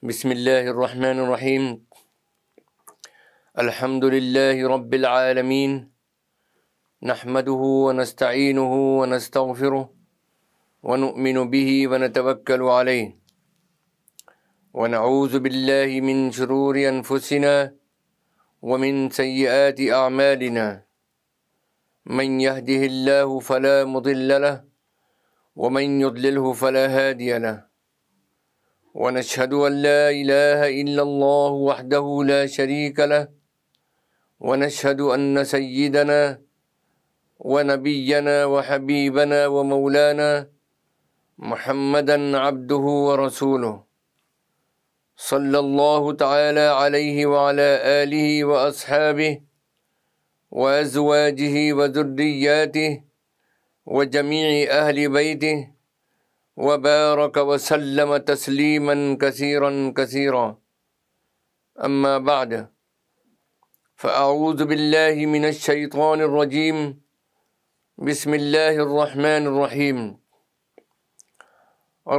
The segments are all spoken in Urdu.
بسم الله الرحمن الرحيم الحمد لله رب العالمين نحمده ونستعينه ونستغفره ونؤمن به ونتوكل عليه ونعوذ بالله من شرور انفسنا ومن سيئات اعمالنا من يهده الله فلا مضل له ومن يضلله فلا هادي له ونشهد أن لا إله إلا الله وحده لا شريك له ونشهد أن سيدنا ونبينا وحبيبنا ومولانا محمدا عبده ورسوله صلى الله تعالى عليه وعلى آله وأصحابه وأزواجه وذرياته وجميع أهل بيته وبارك وسلم تسليما كثيرا كثيرا أما بعد فأعوذ بالله من الشيطان الرجيم بسم الله الرحمن الرحيم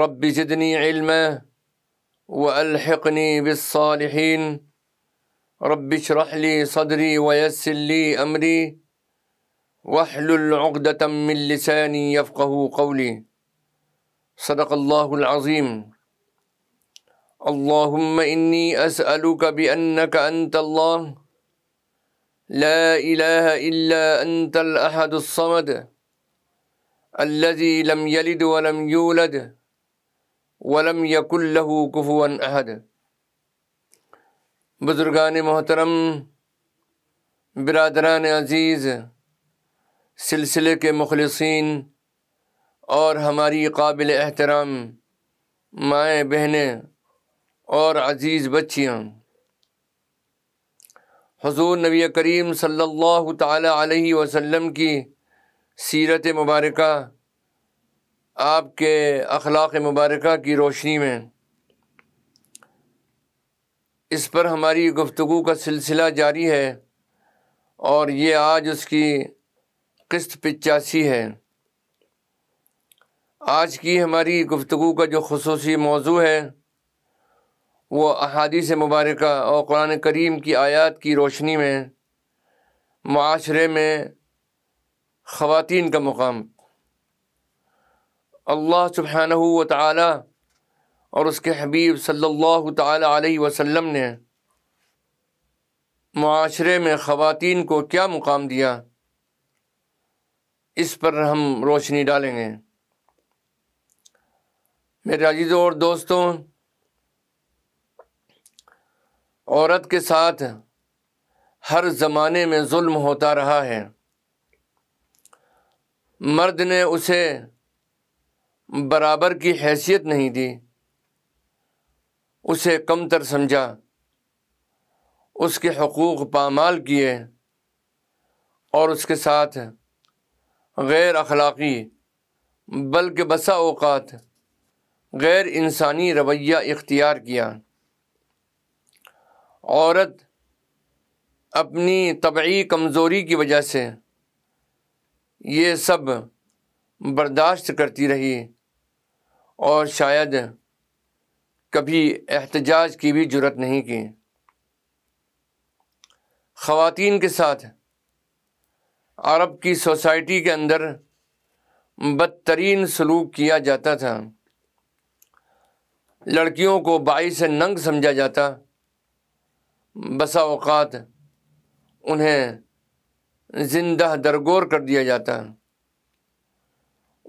رب زدني علما وألحقني بالصالحين رب اشرح لي صدري ويسر لي أمري واحلل عقدة من لساني يفقه قولي صدق الله العظيم اللهم إني أسألك بأنك أنت الله لا إله إلا أنت الأحد الصمد الذي لم يلد ولم يولد ولم يكن له كفوا أحد بزرگان محترم برادران عزيز سلسلة مخلصين اور ہماری قابل احترام مائیں بہنیں اور عزیز بچیاں حضور نبی کریم صلی اللہ تعالی علیہ وسلم کی سیرت مبارکہ آپ کے اخلاق مبارکہ کی روشنی میں اس پر ہماری گفتگو کا سلسلہ جاری ہے اور یہ آج اس کی قسط پچاسی ہے آج کی ہماری گفتگو کا جو خصوصی موضوع ہے وہ احادیث مبارکہ اور قرآن کریم کی آیات کی روشنی میں معاشرے میں خواتین کا مقام اللہ سبحانہ و تعالی اور اس کے حبیب صلی اللہ تعالی علیہ وسلم نے معاشرے میں خواتین کو کیا مقام دیا اس پر ہم روشنی ڈالیں گے میرے عزیزوں اور دوستوں عورت کے ساتھ ہر زمانے میں ظلم ہوتا رہا ہے مرد نے اسے برابر کی حیثیت نہیں دی اسے کم تر سمجھا اس کے حقوق پامال کیے اور اس کے ساتھ غیر اخلاقی بلکہ بسا اوقات غیر انسانی رویہ اختیار کیا عورت اپنی طبعی کمزوری کی وجہ سے یہ سب برداشت کرتی رہی اور شاید کبھی احتجاج کی بھی جرت نہیں کی خواتین کے ساتھ عرب کی سوسائٹی کے اندر بدترین سلوک کیا جاتا تھا لڑکیوں کو باعث ننگ سمجھا جاتا بسا اوقات انہیں زندہ درگور کر دیا جاتا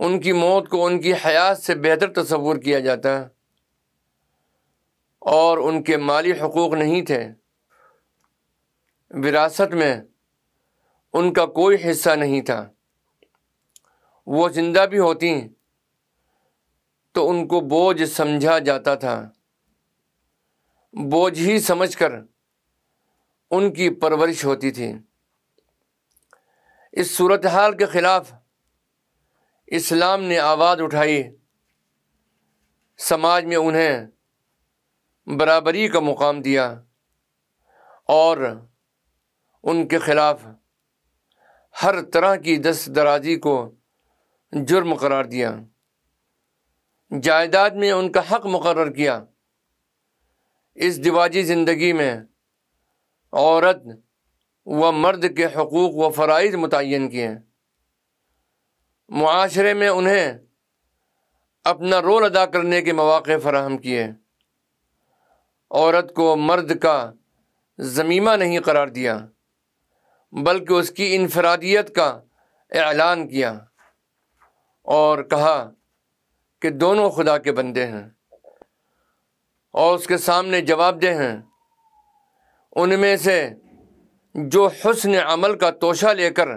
ان کی موت کو ان کی حیات سے بہتر تصور کیا جاتا اور ان کے مالی حقوق نہیں تھے وراثت میں ان کا کوئی حصہ نہیں تھا وہ زندہ بھی ہوتیں تو ان کو بوجھ سمجھا جاتا تھا بوجھ ہی سمجھ کر ان کی پرورش ہوتی تھی اس صورتحال کے خلاف اسلام نے آواز اٹھائی سماج میں انہیں برابری کا مقام دیا اور ان کے خلاف ہر طرح کی دست درازی کو جرم قرار دیا جائیداد میں ان کا حق مقرر کیا اس دیواجی زندگی میں عورت و مرد کے حقوق و فرائض متعین کیے معاشرے میں انہیں اپنا رول ادا کرنے کے مواقع فراہم کیے عورت کو مرد کا زمیمہ نہیں قرار دیا بلکہ اس کی انفرادیت کا اعلان کیا اور کہا کہ دونوں خدا کے بندے ہیں اور اس کے سامنے جواب دہ ہیں ان میں سے جو حسن عمل کا توشہ لے کر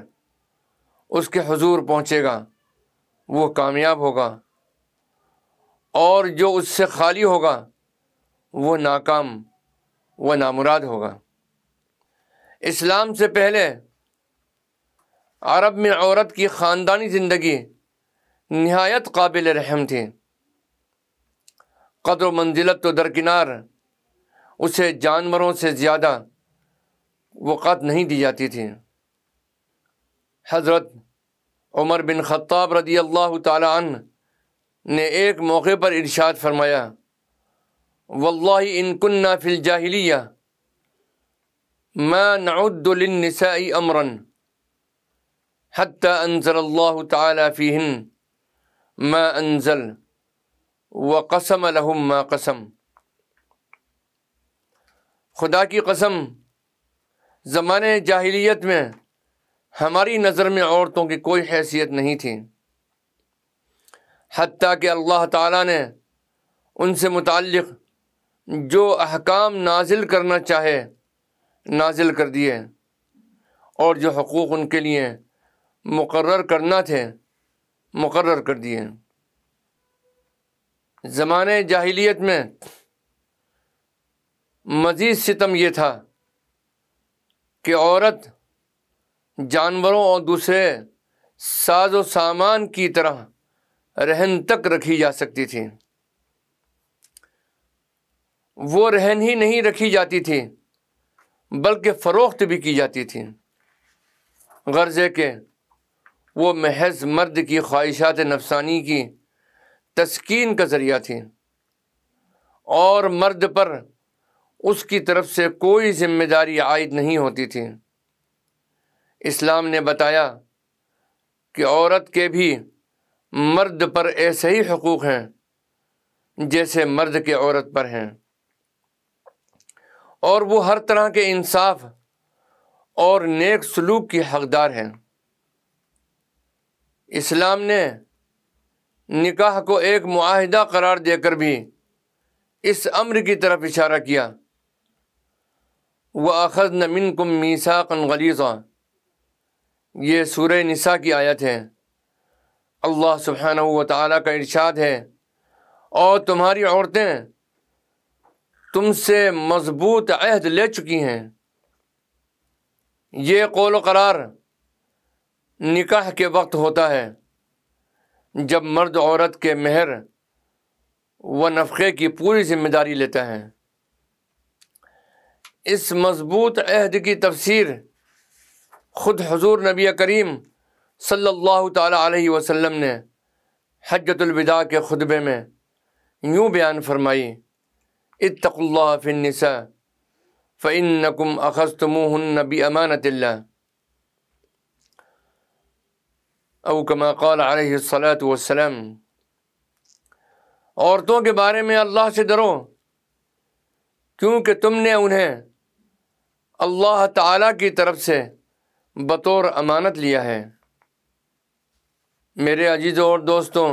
اس کے حضور پہنچے گا وہ کامیاب ہوگا اور جو اس سے خالی ہوگا وہ ناکام و نامراد ہوگا اسلام سے پہلے عرب میں عورت کی خاندانی زندگی نہایت قابل رحم تھیں قدر و منزلت تو درکنار اسے جانوروں سے زیادہ وقت نہیں دی جاتی تھی حضرت عمر بن خطاب رضی اللہ تعالیٰ عنہ نے ایک موقع پر ارشاد فرمایا واللہ ان کننا فی الجاہلیہ ما نعد للنساء امرا حت انزل اللہ تعالیٰ فی ہن ما انزل و قسم الحم قسم خدا کی قسم زمانے جاہلیت میں ہماری نظر میں عورتوں کی کوئی حیثیت نہیں تھی حتیٰ کہ اللہ تعالیٰ نے ان سے متعلق جو احکام نازل کرنا چاہے نازل کر دیے اور جو حقوق ان کے لیے مقرر کرنا تھے مقرر کر دیے ہیں زمانے جاہلیت میں مزید ستم یہ تھا کہ عورت جانوروں اور دوسرے ساز و سامان کی طرح رہن تک رکھی جا سکتی تھی وہ رہن ہی نہیں رکھی جاتی تھی بلکہ فروخت بھی کی جاتی تھی غرضے کے وہ محض مرد کی خواہشات نفسانی کی تسکین کا ذریعہ تھی اور مرد پر اس کی طرف سے کوئی ذمہ داری عائد نہیں ہوتی تھی اسلام نے بتایا کہ عورت کے بھی مرد پر ایسے ہی حقوق ہیں جیسے مرد کے عورت پر ہیں اور وہ ہر طرح کے انصاف اور نیک سلوک کی حقدار ہیں اسلام نے نکاح کو ایک معاہدہ قرار دے کر بھی اس امر کی طرف اشارہ کیا وہ اخذ نمن کم میسا یہ سورہ نساء کی آیت ہے اللہ سبحانہ و تعالیٰ کا ارشاد ہے اور تمہاری عورتیں تم سے مضبوط عہد لے چکی ہیں یہ قول و قرار نکاح کے وقت ہوتا ہے جب مرد عورت کے مہر و نفقے کی پوری ذمہ داری لیتا ہے اس مضبوط عہد کی تفسیر خود حضور نبی کریم صلی اللہ تعالیٰ علیہ وسلم نے حجت الوداع کے خطبے میں یوں بیان فرمائی اتق اللہ فنس فعن نقم اخذ تمہ نبی امانت اللہ او کما قال علیہ الصلاۃ والسلام عورتوں کے بارے میں اللہ سے ڈرو کیونکہ تم نے انہیں اللہ تعالیٰ کی طرف سے بطور امانت لیا ہے میرے عزیزوں اور دوستوں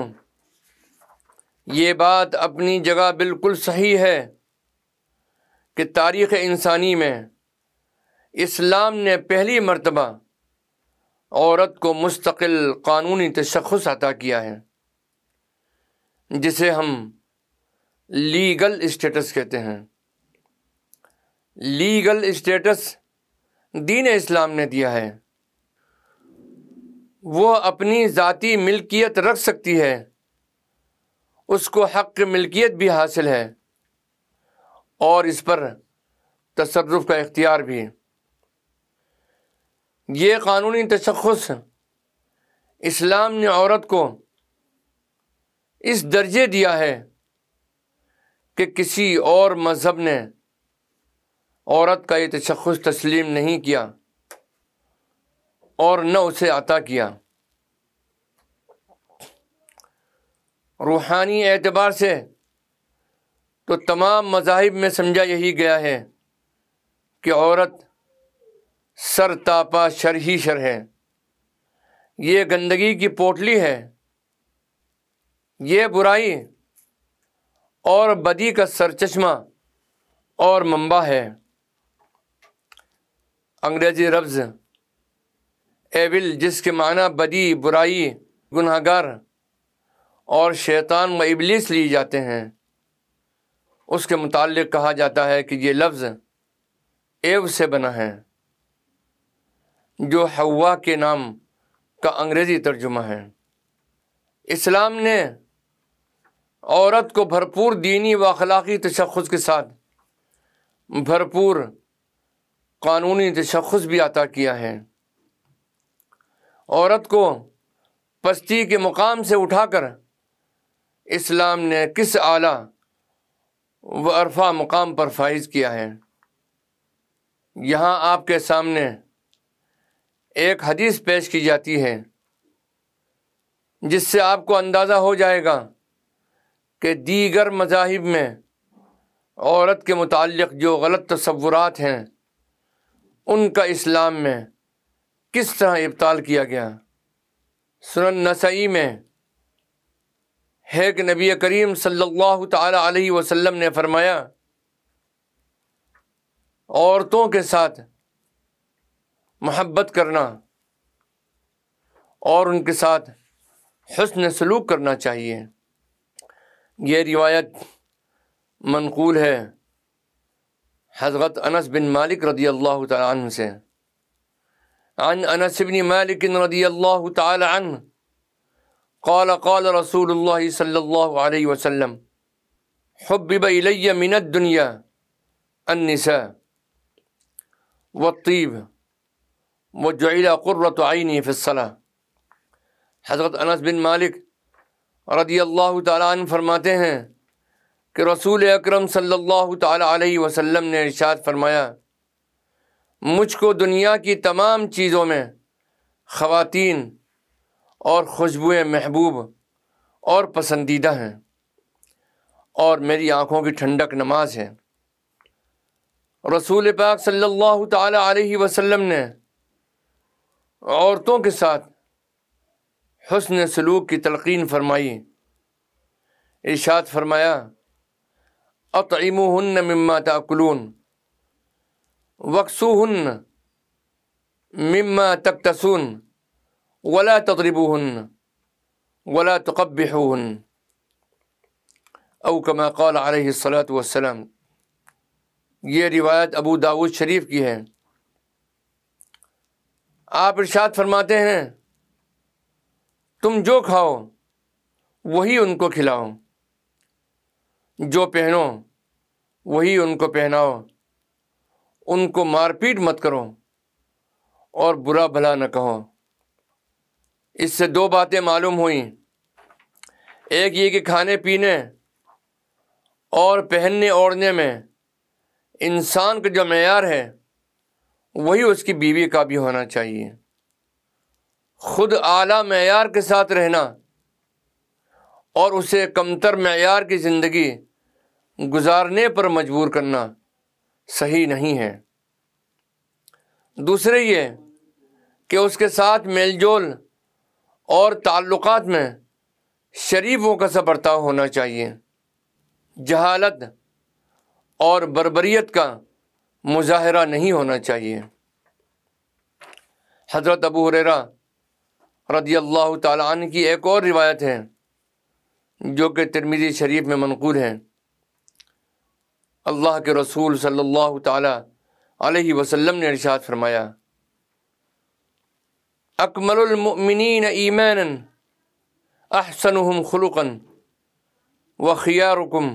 یہ بات اپنی جگہ بالکل صحیح ہے کہ تاریخ انسانی میں اسلام نے پہلی مرتبہ عورت کو مستقل قانونی تشخص عطا کیا ہے جسے ہم لیگل اسٹیٹس کہتے ہیں لیگل اسٹیٹس دین اسلام نے دیا ہے وہ اپنی ذاتی ملکیت رکھ سکتی ہے اس کو حق ملکیت بھی حاصل ہے اور اس پر تصرف کا اختیار بھی یہ قانونی تشخص اسلام نے عورت کو اس درجے دیا ہے کہ کسی اور مذہب نے عورت کا یہ تشخص تسلیم نہیں کیا اور نہ اسے عطا کیا روحانی اعتبار سے تو تمام مذاہب میں سمجھا یہی گیا ہے کہ عورت سر تاپا شر ہی شر ہے یہ گندگی کی پوٹلی ہے یہ برائی اور بدی کا سر چشمہ اور ممبا ہے انگریزی ربز ایول جس کے معنی بدی برائی گناہ گار اور شیطان و ابلیس لیے جاتے ہیں اس کے متعلق کہا جاتا ہے کہ یہ لفظ ایو سے بنا ہے جو ہوا کے نام کا انگریزی ترجمہ ہے اسلام نے عورت کو بھرپور دینی و اخلاقی تشخص کے ساتھ بھرپور قانونی تشخص بھی عطا کیا ہے عورت کو پستی کے مقام سے اٹھا کر اسلام نے کس اعلیٰ و عرفہ مقام پر فائز کیا ہے یہاں آپ کے سامنے ایک حدیث پیش کی جاتی ہے جس سے آپ کو اندازہ ہو جائے گا کہ دیگر مذاہب میں عورت کے متعلق جو غلط تصورات ہیں ان کا اسلام میں کس طرح ابتال کیا گیا سنن نسائی میں ہے کہ نبی کریم صلی اللہ تعالی علیہ وسلم نے فرمایا عورتوں کے ساتھ محبت کرنا اور ان کے ساتھ حسن سلوک کرنا چاہیے یہ روایت منقول ہے حضرت انس بن مالک رضی اللہ تعالیٰ عنہ سے عن انس بن مالک رضی اللہ تعالیٰ عنہ قال قال رسول اللہ صلی اللہ علیہ وسلم حبب الی من الدنیا النساء والطیب م جولہ قرۃعین فصلہ حضرت انس بن مالک رضی اللہ تعالیٰ عنہ فرماتے ہیں کہ رسول اکرم صلی اللہ تعالیٰ علیہ وسلم نے ارشاد فرمایا مجھ کو دنیا کی تمام چیزوں میں خواتین اور خوشبوئیں محبوب اور پسندیدہ ہیں اور میری آنکھوں کی ٹھنڈک نماز ہے رسول پاک صلی اللہ تعالیٰ علیہ وسلم نے عورتوں کے ساتھ حسن سلوک کی تلقین فرمائی ارشاد فرمایا اطعم مما تاکلون وقسو مما تکتسون ولا تضربو ولا تقبحو او کما قال علیہ الصلاة والسلام یہ روایت ابو داود شریف کی ہے آپ ارشاد فرماتے ہیں تم جو کھاؤ وہی ان کو کھلاؤ جو پہنو وہی ان کو پہناؤ ان کو مار پیٹ مت کرو اور برا بھلا نہ کہو اس سے دو باتیں معلوم ہوئیں ایک یہ کہ کھانے پینے اور پہننے اوڑھنے میں انسان کا جو معیار ہے وہی اس کی بیوی کا بھی ہونا چاہیے خود اعلیٰ معیار کے ساتھ رہنا اور اسے کمتر معیار کی زندگی گزارنے پر مجبور کرنا صحیح نہیں ہے دوسرے یہ کہ اس کے ساتھ میل جول اور تعلقات میں شریفوں کا سا برتاؤ ہونا چاہیے جہالت اور بربریت کا مظاہرہ نہیں ہونا چاہیے حضرت ابو حرا رضی اللہ تعالیٰ عنہ کی ایک اور روایت ہے جو کہ ترمیزی شریف میں منقول ہے اللہ کے رسول صلی اللہ تعالیٰ علیہ وسلم نے ارشاد فرمایا اکمل المؤمنین ایمان احسنهم خلقا و خیا رکم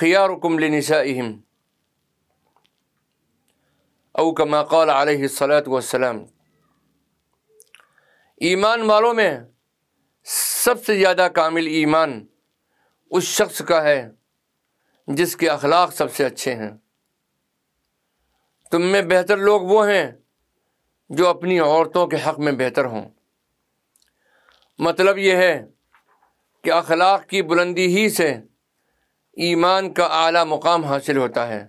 خیال او کما قال علیہ صلاحت وسلم ایمان والوں میں سب سے زیادہ کامل ایمان اس شخص کا ہے جس کے اخلاق سب سے اچھے ہیں تم میں بہتر لوگ وہ ہیں جو اپنی عورتوں کے حق میں بہتر ہوں مطلب یہ ہے کہ اخلاق کی بلندی ہی سے ایمان کا اعلیٰ مقام حاصل ہوتا ہے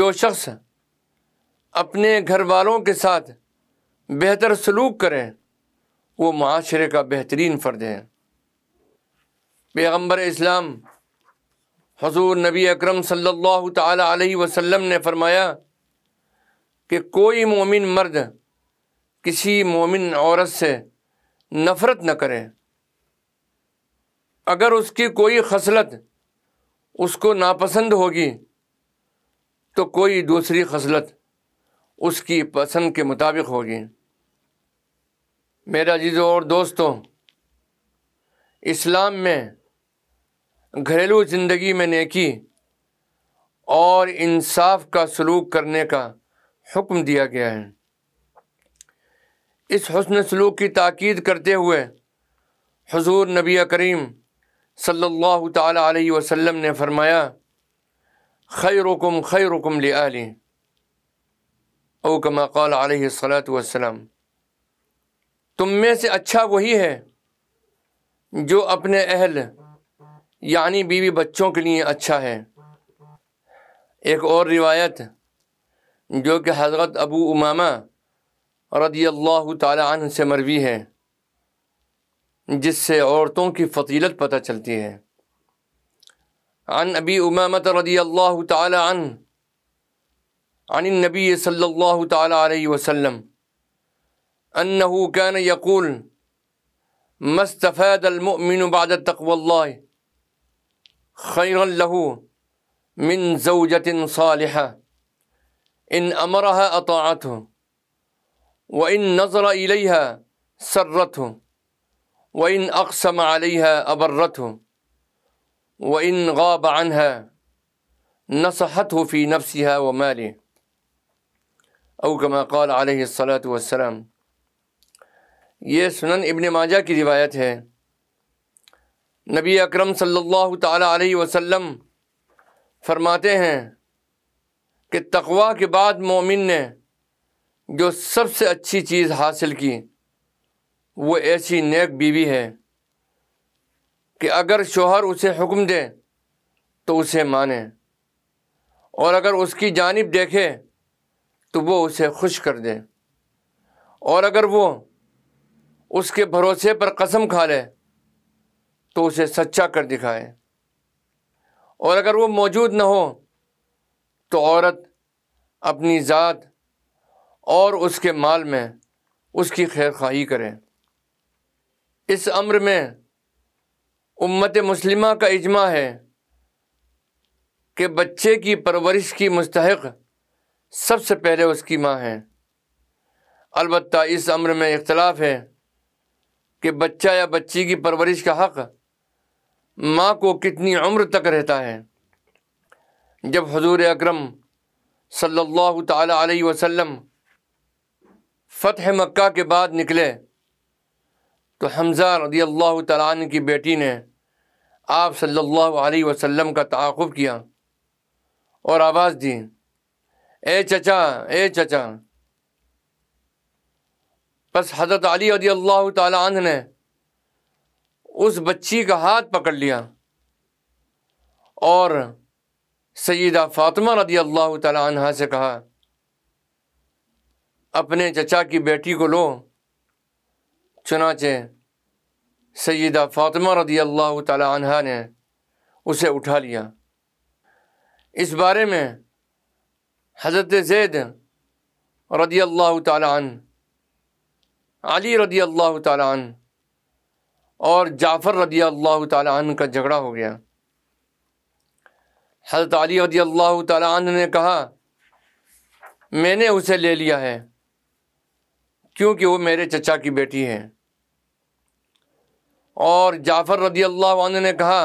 جو شخص اپنے گھر والوں کے ساتھ بہتر سلوک کریں وہ معاشرے کا بہترین فرد ہیں پیغمبر اسلام حضور نبی اکرم صلی اللہ تعالی علیہ وسلم نے فرمایا کہ کوئی مومن مرد کسی مومن عورت سے نفرت نہ کرے اگر اس کی کوئی خصلت اس کو ناپسند ہوگی تو کوئی دوسری خصلت اس کی پسند کے مطابق ہوگی میرا جزو اور دوستوں اسلام میں گھریلو زندگی میں نیکی اور انصاف کا سلوک کرنے کا حکم دیا گیا ہے اس حسن سلوک کی تاکید کرتے ہوئے حضور نبی کریم صلی اللہ تعالیٰ علیہ وسلم نے فرمایا خیرکم خیرکم خیر او کما قال علیہ السلاۃ وسلم تم میں سے اچھا وہی ہے جو اپنے اہل یعنی بیوی بچوں کے لیے اچھا ہے ایک اور روایت جو کہ حضرت ابو امامہ رضی اللہ تعالی عنہ سے مروی ہے جس سے عورتوں کی فطیلت پتہ چلتی ہے عن ابی امامت رضی اللہ تعالی عنہ عن النبي صلى الله تعالى عليه وسلم أنه كان يقول ما استفاد المؤمن بعد تقوى الله خيرا له من زوجة صالحة إن أمرها أطاعته وإن نظر إليها سرته وإن أقسم عليها أبرته وإن غاب عنها نصحته في نفسها وماله او کما قال علیہ السلاۃ وسلم یہ سنن ابن ماجہ کی روایت ہے نبی اکرم صلی اللہ تعالیٰ علیہ وسلم فرماتے ہیں کہ تقوا کے بعد مومن نے جو سب سے اچھی چیز حاصل کی وہ ایسی نیک بیوی ہے کہ اگر شوہر اسے حکم دے تو اسے مانے اور اگر اس کی جانب دیکھے تو وہ اسے خوش کر دے اور اگر وہ اس کے بھروسے پر قسم کھا لے تو اسے سچا کر دکھائے اور اگر وہ موجود نہ ہو تو عورت اپنی ذات اور اس کے مال میں اس کی خیر خواہی کرے اس امر میں امت مسلمہ کا اجماع ہے کہ بچے کی پرورش کی مستحق سب سے پہلے اس کی ماں ہے البتہ اس عمر میں اختلاف ہے کہ بچہ یا بچی کی پرورش کا حق ماں کو کتنی عمر تک رہتا ہے جب حضور اکرم صلی اللہ تعالیٰ علیہ وسلم فتح مکہ کے بعد نکلے تو حمزہ رضی اللہ تعالیٰ عنہ کی بیٹی نے آپ صلی اللہ علیہ وسلم کا تعاقب کیا اور آواز دیں اے چچا اے چچا بس حضرت علی رضی اللہ تعالی عنہ نے اس بچی کا ہاتھ پکڑ لیا اور سیدہ فاطمہ رضی اللہ تعالی عنہ سے کہا اپنے چچا کی بیٹی کو لو چنانچہ سیدہ فاطمہ رضی اللہ تعالی عنہ نے اسے اٹھا لیا اس بارے میں حضرت زید رضی اللہ تعالیٰ عنہ علی رضی اللہ تعالیٰ عنہ اور جعفر رضی اللہ تعالیٰ عنہ کا جھگڑا ہو گیا حضرت علی رضی اللہ تعالیٰ عنہ نے کہا میں نے اسے لے لیا ہے کیونکہ وہ میرے چچا کی بیٹی ہے اور جعفر رضی اللہ عنہ نے کہا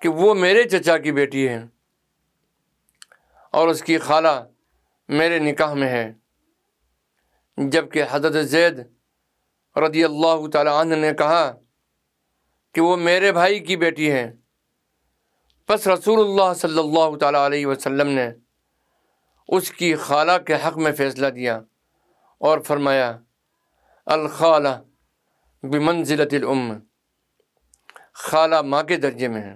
کہ وہ میرے چچا کی بیٹی ہے اور اس کی خالہ میرے نکاح میں ہے جب کہ حضرت زید رضی اللہ تعالیٰ عنہ نے کہا کہ وہ میرے بھائی کی بیٹی ہے پس رسول اللہ صلی اللہ تعالیٰ علیہ وسلم نے اس کی خالہ کے حق میں فیصلہ دیا اور فرمایا الخالہ بمنزلت الام خالہ ماں کے درجے میں ہے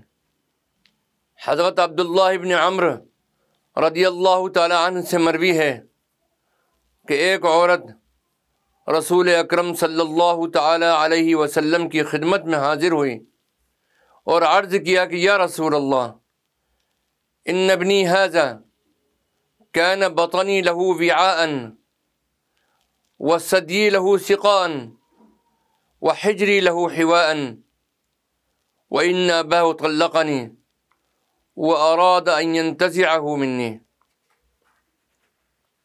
حضرت عبداللہ ابن عمر رضی اللہ تعالیٰ عنہ سے مروی ہے کہ ایک عورت رسول اکرم صلی اللہ تعالیٰ علیہ وسلم کی خدمت میں حاضر ہوئی اور عرض کیا کہ یا رسول اللہ ان نبنی حضا کین بطنی لہو وعاء و صدی لہو سقان و حجری لہو بہ طلقنی وہ اوادین تذمنی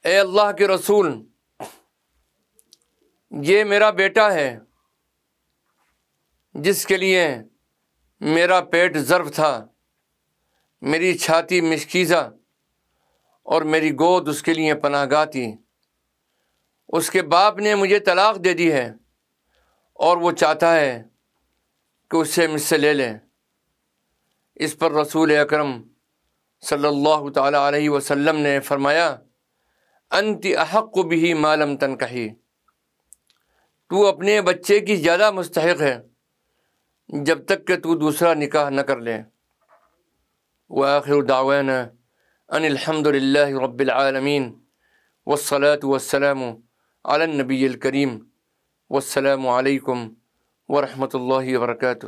اے اللہ کے رسول یہ میرا بیٹا ہے جس کے لیے میرا پیٹ ضرب تھا میری چھاتی مشکیزہ اور میری گود اس کے لیے پناہ گاہ تھی اس کے باپ نے مجھے طلاق دے دی ہے اور وہ چاہتا ہے کہ اسے مجھ سے لے لیں اس پر رسول اکرم صلی اللہ تعالیٰ علیہ وسلم نے فرمایا انت احق بھی معلوم تن کہی تو اپنے بچے کی زیادہ مستحق ہے جب تک کہ تو دوسرا نکاح نہ کر لے وآخر آخر ان الحمد للہ رب العالمین والصلاة والسلام وسلم النبی الكریم والسلام الکریم علیکم ورحمۃ اللہ وبرکاتہ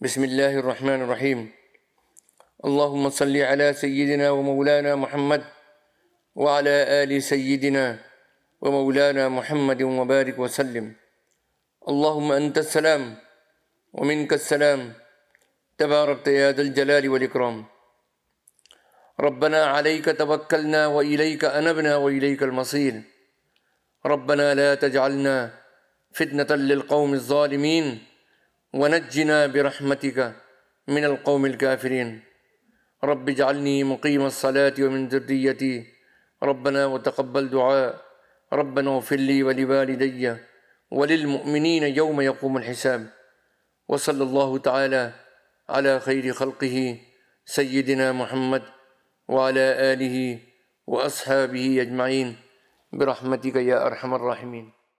بسم الله الرحمن الرحيم اللهم صل على سيدنا ومولانا محمد وعلى آل سيدنا ومولانا محمد وبارك وسلم اللهم أنت السلام ومنك السلام تباركت يا ذا الجلال والإكرام ربنا عليك توكلنا وإليك أنبنا وإليك المصير ربنا لا تجعلنا فتنة للقوم الظالمين ونجنا برحمتك من القوم الكافرين رب اجعلني مقيم الصلاة ومن ذريتي ربنا وتقبل دعاء ربنا اغفر لي ولوالدي وللمؤمنين يوم يقوم الحساب وصلى الله تعالى على خير خلقه سيدنا محمد وعلى آله وأصحابه أجمعين برحمتك يا أرحم الراحمين